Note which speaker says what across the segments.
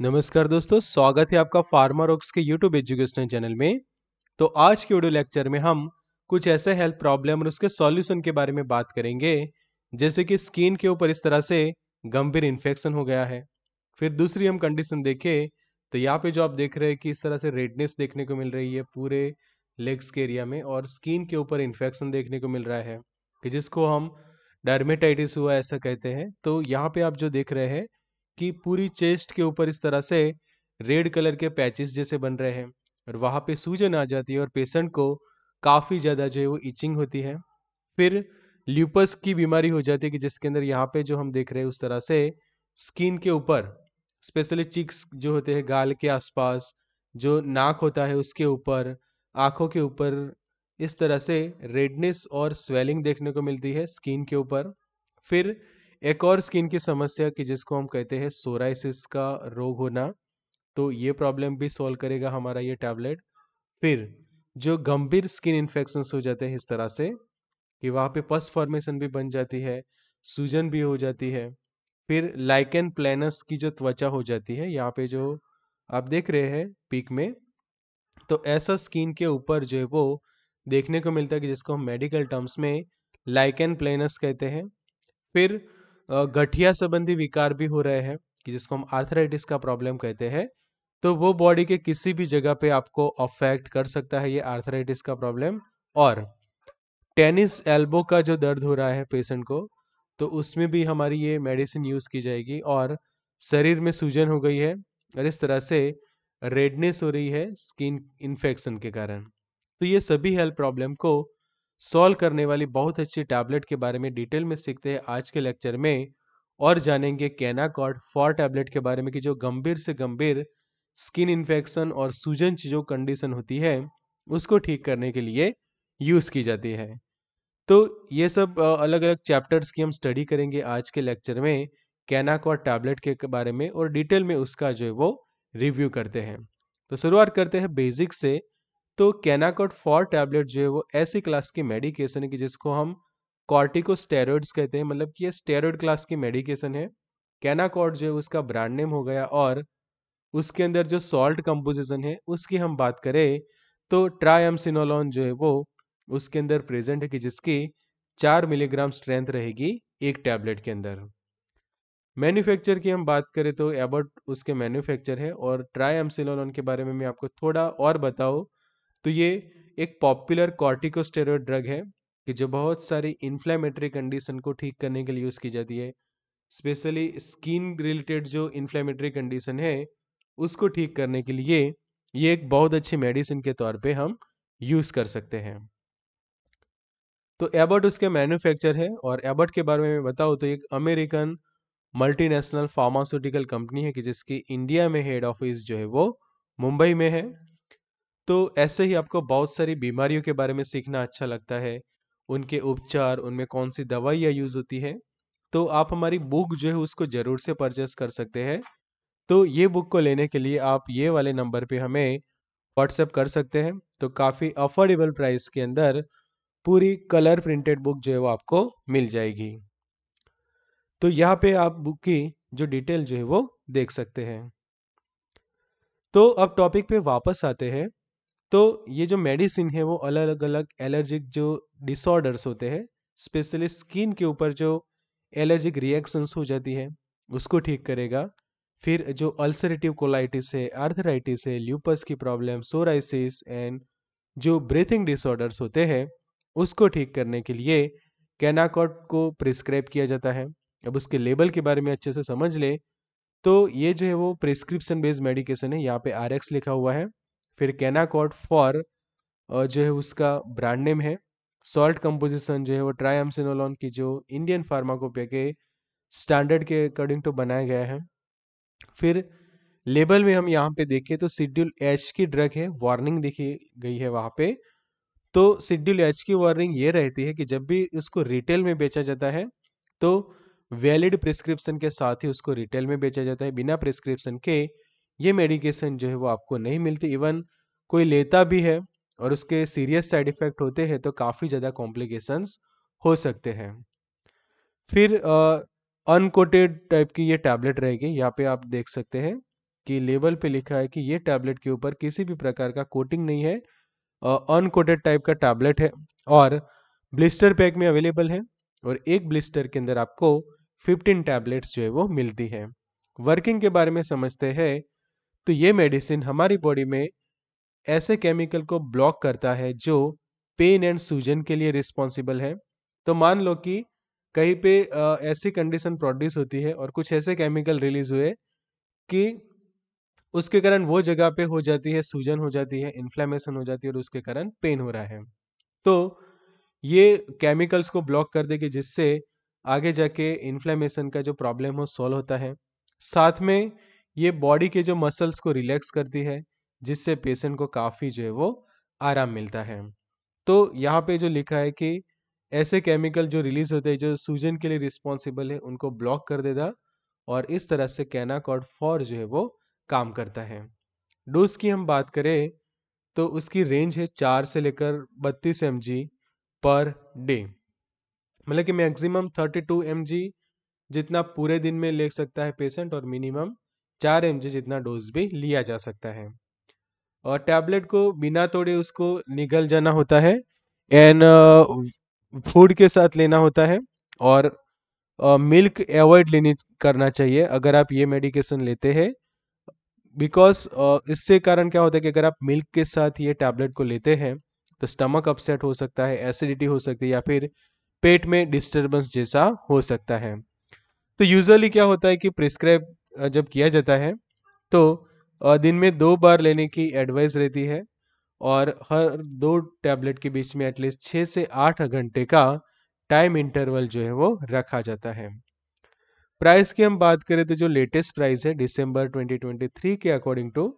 Speaker 1: नमस्कार दोस्तों स्वागत है आपका फार्मर ऑक्स के यूट्यूब एजुकेशनल चैनल में तो आज के वीडियो लेक्चर में हम कुछ ऐसे हेल्थ प्रॉब्लम और उसके सॉल्यूशन के बारे में बात करेंगे जैसे कि स्किन के ऊपर इस तरह से गंभीर इन्फेक्शन हो गया है फिर दूसरी हम कंडीशन देखें तो यहाँ पे जो आप देख रहे हैं कि इस तरह से रेडनेस देखने को मिल रही है पूरे लेग्स के एरिया में और स्किन के ऊपर इन्फेक्शन देखने को मिल रहा है कि जिसको हम डर्मेटाइटिस हुआ ऐसा कहते हैं तो यहाँ पे आप जो देख रहे हैं कि पूरी चेस्ट के ऊपर इस तरह से रेड कलर के पैचेस जैसे बन रहे हैं और वहाँ पे सूजन आ जाती है और पेशेंट को काफ़ी ज़्यादा जो है वो इचिंग होती है फिर ल्यूपस की बीमारी हो जाती है कि जिसके अंदर यहाँ पे जो हम देख रहे हैं उस तरह से स्किन के ऊपर स्पेशली चिक्स जो होते हैं गाल के आसपास जो नाक होता है उसके ऊपर आँखों के ऊपर इस तरह से रेडनेस और स्वेलिंग देखने को मिलती है स्किन के ऊपर फिर एक और स्किन की समस्या कि जिसको हम कहते हैं सोराइसिस का रोग होना तो ये प्रॉब्लम भी सॉल्व करेगा हमारा ये टैबलेट फिर जो गंभीर स्किन इन्फेक्शन हो जाते हैं इस तरह से कि वहाँ पे पस फॉर्मेशन भी बन जाती है सूजन भी हो जाती है फिर लाइकन प्लेनस की जो त्वचा हो जाती है यहाँ पे जो आप देख रहे हैं पीक में तो ऐसा स्किन के ऊपर जो है वो देखने को मिलता है कि जिसको हम मेडिकल टर्म्स में लाइकन प्लेनस कहते हैं फिर गठिया संबंधी विकार भी हो रहे हैं कि जिसको हम आर्थराइटिस का प्रॉब्लम कहते हैं तो वो बॉडी के किसी भी जगह पे आपको अफेक्ट कर सकता है ये आर्थराइटिस का प्रॉब्लम और टेनिस एल्बो का जो दर्द हो रहा है पेशेंट को तो उसमें भी हमारी ये मेडिसिन यूज़ की जाएगी और शरीर में सूजन हो गई है और इस तरह से रेडनेस हो रही है स्किन इन्फेक्शन के कारण तो ये सभी हेल्थ प्रॉब्लम को सॉल्व करने वाली बहुत अच्छी टैबलेट के बारे में डिटेल में सीखते हैं आज के लेक्चर में और जानेंगे कैनाकॉड फॉर टैबलेट के बारे में कि जो गंभीर से गंभीर स्किन इन्फेक्शन और सूजन की जो कंडीशन होती है उसको ठीक करने के लिए यूज़ की जाती है तो ये सब अलग अलग चैप्टर्स की हम स्टडी करेंगे आज के लेक्चर में कैनाकॉड टैबलेट के बारे में और डिटेल में उसका जो है वो रिव्यू करते हैं तो शुरुआत करते हैं बेसिक से तो कैनाकोट फॉर टैबलेट जो है वो ऐसी क्लास की मेडिकेशन है कि जिसको हम कॉर्टिको स्टेरॉइड्स कहते हैं मतलब कि ये स्टेरॉइड क्लास की मेडिकेशन है कैनाकॉट जो है उसका ब्रांड नेम हो गया और उसके अंदर जो सॉल्ट कंपोजिशन है उसकी हम बात करें तो ट्रायमसिनोलॉन जो है वो उसके अंदर प्रेजेंट है कि जिसकी चार मिलीग्राम स्ट्रेंथ रहेगी एक टैबलेट के अंदर मैन्युफैक्चर की हम बात करें तो एबर्ट उसके मैन्युफैक्चर है और ट्रायमसिनोलॉन के बारे में मैं आपको थोड़ा और बताऊँ तो ये एक पॉपुलर कॉर्टिकोस्टेरॉयड ड्रग है कि जो बहुत सारी इन्फ्लेमेटरी कंडीशन को ठीक करने के लिए यूज़ की जाती है स्पेशली स्किन रिलेटेड जो इन्फ्लेमेटरी कंडीशन है उसको ठीक करने के लिए ये एक बहुत अच्छी मेडिसिन के तौर पे हम यूज़ कर सकते हैं तो एबर्ट उसके मैन्युफैक्चर है और एबर्ट के बारे में बताओ तो एक अमेरिकन मल्टीनेशनल फार्मास्यूटिकल कंपनी है कि जिसकी इंडिया में हेड ऑफिस जो है वो मुंबई में है तो ऐसे ही आपको बहुत सारी बीमारियों के बारे में सीखना अच्छा लगता है उनके उपचार उनमें कौन सी दवाइयाँ यूज़ होती है तो आप हमारी बुक जो है उसको ज़रूर से परचेस कर सकते हैं तो ये बुक को लेने के लिए आप ये वाले नंबर पे हमें व्हाट्सएप कर सकते हैं तो काफ़ी अफोर्डेबल प्राइस के अंदर पूरी कलर प्रिंटेड बुक जो है वो आपको मिल जाएगी तो यहाँ पे आप बुक की जो डिटेल जो है वो देख सकते हैं तो अब टॉपिक पे वापस आते हैं तो ये जो मेडिसिन है वो अलग अलग एलर्जिक जो डिसऑर्डर्स होते हैं स्पेशली स्किन के ऊपर जो एलर्जिक रिएक्शंस हो जाती है उसको ठीक करेगा फिर जो अल्सरेटिव कोलाइटिस है आर्थराइटिस है ल्यूपस की प्रॉब्लम सोराइसिस एंड जो ब्रीथिंग डिसऑर्डर्स होते हैं उसको ठीक करने के लिए कैनाकॉट को प्रिस्क्राइब किया जाता है अब उसके लेबल के बारे में अच्छे से समझ लें तो ये जो है वो प्रिस्क्रिप्शन बेस्ड मेडिकेशन है यहाँ पे आर लिखा हुआ है फिर कैना फॉर जो है उसका ब्रांड नेम है सॉल्ट कंपोजिशन जो है वो ट्राइमसिनोलॉन की जो इंडियन फार्माकोपिया के स्टैंडर्ड के अकॉर्डिंग टू बनाया गया है फिर लेबल में हम यहाँ पे देखें तो शेड्यूल एच की ड्रग है वार्निंग देखी गई है वहाँ पे तो शेड्यूल एच की वार्निंग ये रहती है कि जब भी उसको रिटेल में बेचा जाता है तो वैलिड प्रिस्क्रिप्शन के साथ ही उसको रिटेल में बेचा जाता है बिना प्रिस्क्रिप्शन के ये मेडिकेशन जो है वो आपको नहीं मिलती इवन कोई लेता भी है और उसके सीरियस साइड इफ़ेक्ट होते हैं तो काफ़ी ज़्यादा कॉम्प्लिकेशंस हो सकते हैं फिर अनकोटेड टाइप की ये टैबलेट रहेगी यहाँ पे आप देख सकते हैं कि लेबल पे लिखा है कि ये टैबलेट के ऊपर किसी भी प्रकार का कोटिंग नहीं है अनकोटेड टाइप का टैबलेट है और ब्लिस्टर पैक में अवेलेबल है और एक ब्लिस्टर के अंदर आपको 15 टैबलेट्स जो है वो मिलती है वर्किंग के बारे में समझते हैं तो ये मेडिसिन हमारी बॉडी में ऐसे केमिकल को ब्लॉक करता है जो पेन एंड सूजन के लिए रिस्पॉन्सिबल है तो मान लो कि कहीं पे ऐसी कंडीशन प्रोड्यूस होती है और कुछ ऐसे केमिकल रिलीज हुए कि उसके कारण वो जगह पे हो जाती है सूजन हो जाती है इन्फ्लेमेशन हो जाती है और उसके कारण पेन हो रहा है तो ये केमिकल्स को ब्लॉक कर देगी जिससे आगे जाके इन्फ्लेमेशन का जो प्रॉब्लम हो सॉल्व होता है साथ में ये बॉडी के जो मसल्स को रिलैक्स करती है जिससे पेशेंट को काफ़ी जो है वो आराम मिलता है तो यहाँ पे जो लिखा है कि ऐसे केमिकल जो रिलीज होते हैं जो सूजन के लिए रिस्पॉन्सिबल है उनको ब्लॉक कर देगा और इस तरह से कैनाकॉड फॉर जो है वो काम करता है डोज की हम बात करें तो उसकी रेंज है चार से लेकर बत्तीस एम पर डे मतलब कि मैक्सिमम थर्टी टू एम जितना पूरे दिन में ले सकता है पेशेंट और मिनिमम चार एम जितना डोज भी लिया जा सकता है और टैबलेट को बिना तोड़े उसको निगल जाना होता है एंड फूड uh, के साथ लेना होता है और मिल्क अवॉइड लेनी करना चाहिए अगर आप ये मेडिकेशन लेते हैं बिकॉज uh, इससे कारण क्या होता है कि अगर आप मिल्क के साथ ये टैबलेट को लेते हैं तो स्टमक अपसेट हो सकता है एसिडिटी हो सकती है या फिर पेट में डिस्टर्बेंस जैसा हो सकता है तो यूजली क्या होता है कि प्रिस्क्राइब जब किया जाता है तो दिन में दो बार लेने की एडवाइस रहती है और हर दो टैबलेट के बीच में एटलीस्ट छः से आठ घंटे का टाइम इंटरवल जो है वो रखा जाता है प्राइस की हम बात करें तो जो लेटेस्ट प्राइस है दिसंबर 2023 के अकॉर्डिंग टू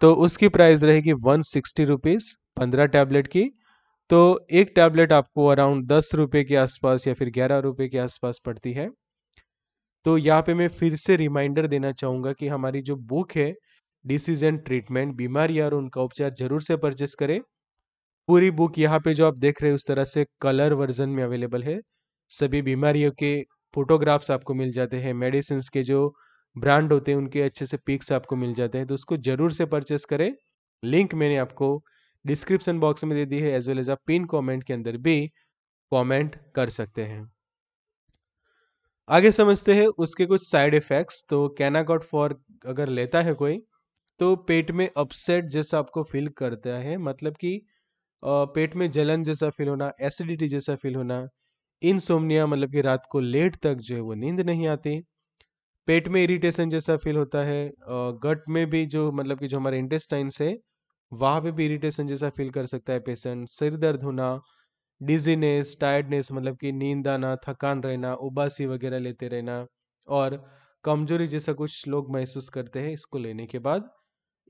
Speaker 1: तो उसकी प्राइस रहेगी वन सिक्सटी रुपीज़ पंद्रह टैबलेट की तो एक टैबलेट आपको अराउंड दस रुपये के आसपास या फिर ग्यारह रुपये के आसपास पड़ती है तो यहाँ पे मैं फिर से रिमाइंडर देना चाहूँगा कि हमारी जो बुक है डिसीजन ट्रीटमेंट बीमारी और उनका उपचार जरूर से परचेस करें पूरी बुक यहाँ पे जो आप देख रहे हैं उस तरह से कलर वर्जन में अवेलेबल है सभी बीमारियों के फोटोग्राफ्स आपको मिल जाते हैं मेडिसिन के जो ब्रांड होते हैं उनके अच्छे से पिक्स आपको मिल जाते हैं तो उसको जरूर से परचेस करें लिंक मैंने आपको डिस्क्रिप्शन बॉक्स में दे दी है एज वेल एज आप पिन कॉमेंट के अंदर भी कॉमेंट कर सकते हैं आगे समझते हैं उसके कुछ साइड इफ़ेक्ट्स तो कैनाकॉट फॉर अगर लेता है कोई तो पेट में अपसेट जैसा आपको फील करता है मतलब कि पेट में जलन जैसा फील होना एसिडिटी जैसा फील होना इनसोमनिया मतलब कि रात को लेट तक जो है वो नींद नहीं आती पेट में इरिटेशन जैसा फील होता है गट में भी जो मतलब कि जो हमारे इंटेस्टाइन से वहाँ पे भी इरिटेशन जैसा फील कर सकता है पेशेंट सिर दर्द होना डिजीनेस टायर्डनेस मतलब कि नींद आना थकान रहना उबासी वगैरह लेते रहना और कमजोरी जैसा कुछ लोग महसूस करते हैं इसको लेने के बाद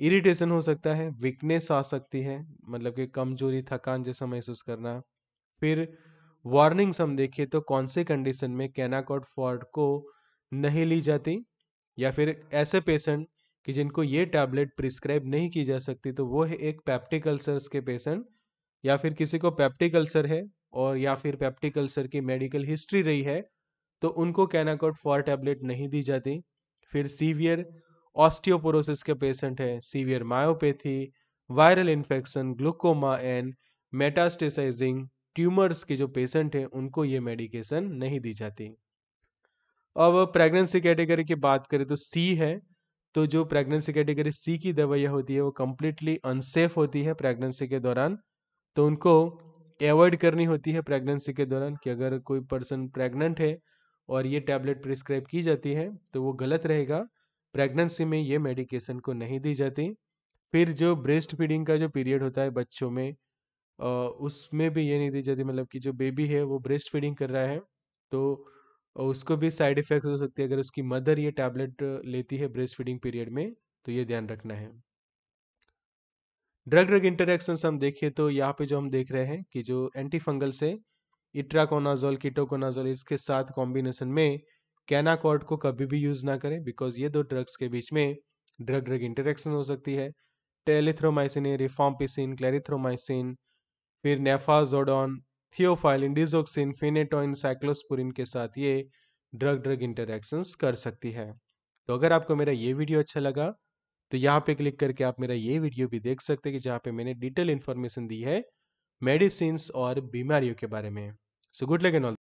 Speaker 1: इरिटेशन हो सकता है वीकनेस आ सकती है मतलब कि कमजोरी थकान जैसा महसूस करना फिर वार्निंग्स हम देखें तो कौन से कंडीशन में कैनाकॉट फॉर्ड को नहीं ली जाती या फिर ऐसे पेशेंट कि जिनको ये टैबलेट प्रिस्क्राइब नहीं की जा सकती तो वो है एक पैप्टिकल्सर्स के पेशेंट या फिर किसी को पेप्टिक अल्सर है और या फिर पेप्टिक अल्सर की मेडिकल हिस्ट्री रही है तो उनको कैनाकोट फॉर टैबलेट नहीं दी जाती फिर सीवियर ऑस्टियोपोरोसिस के पेशेंट हैं severe myopathy viral infection glaucoma and metastasizing tumours के जो पेशेंट हैं उनको ये मेडिकेशन नहीं दी जाती अब प्रेगनेंसी कैटेगरी की बात करें तो सी है तो जो प्रेगनेंसी कैटेगरी सी की दवाइयाँ होती है वो कम्प्लीटली अनसेफ होती है प्रेगनेंसी के दौरान तो उनको एवॉइड करनी होती है प्रेगनेंसी के दौरान कि अगर कोई पर्सन प्रेग्नेंट है और ये टैबलेट प्रिस्क्राइब की जाती है तो वो गलत रहेगा प्रेगनेंसी में ये मेडिकेशन को नहीं दी जाती फिर जो ब्रेस्ट फीडिंग का जो पीरियड होता है बच्चों में उसमें भी ये नहीं दी जाती मतलब कि जो बेबी है वो ब्रेस्ट फीडिंग कर रहा है तो उसको भी साइड इफ़ेक्ट्स हो सकती है अगर उसकी मदर ये टैबलेट लेती है ब्रेस्ट फीडिंग पीरियड में तो ये ध्यान रखना है ड्रग ड्रग इंटरेक्शन हम देखें तो यहाँ पे जो हम देख रहे हैं कि जो एंटी फंगल से इट्राकोनाजोल कीटोकोनाजोल इसके साथ कॉम्बिनेशन में कैनाकॉर्ड को कभी भी यूज़ ना करें बिकॉज ये दो ड्रग्स के बीच में ड्रग ड्रग इंटरेक्शन हो सकती है टेलीथ्रोमाइसिन रिफॉम्पिसिन क्लेरिथ्रोमाइसिन फिर नेफाजोडॉन थियोफाइलिन डिजोक्सिन फिनेटोइन साइक्लोस्पुरिन के साथ ये ड्रग ड्रग इंटरेक्शंस कर सकती है तो अगर आपको मेरा ये वीडियो अच्छा लगा तो यहाँ पे क्लिक करके आप मेरा ये वीडियो भी देख सकते हैं कि जहाँ पे मैंने डिटेल इन्फॉर्मेशन दी है मेडिसिन और बीमारियों के बारे में सो गुड लगे नॉल ऑल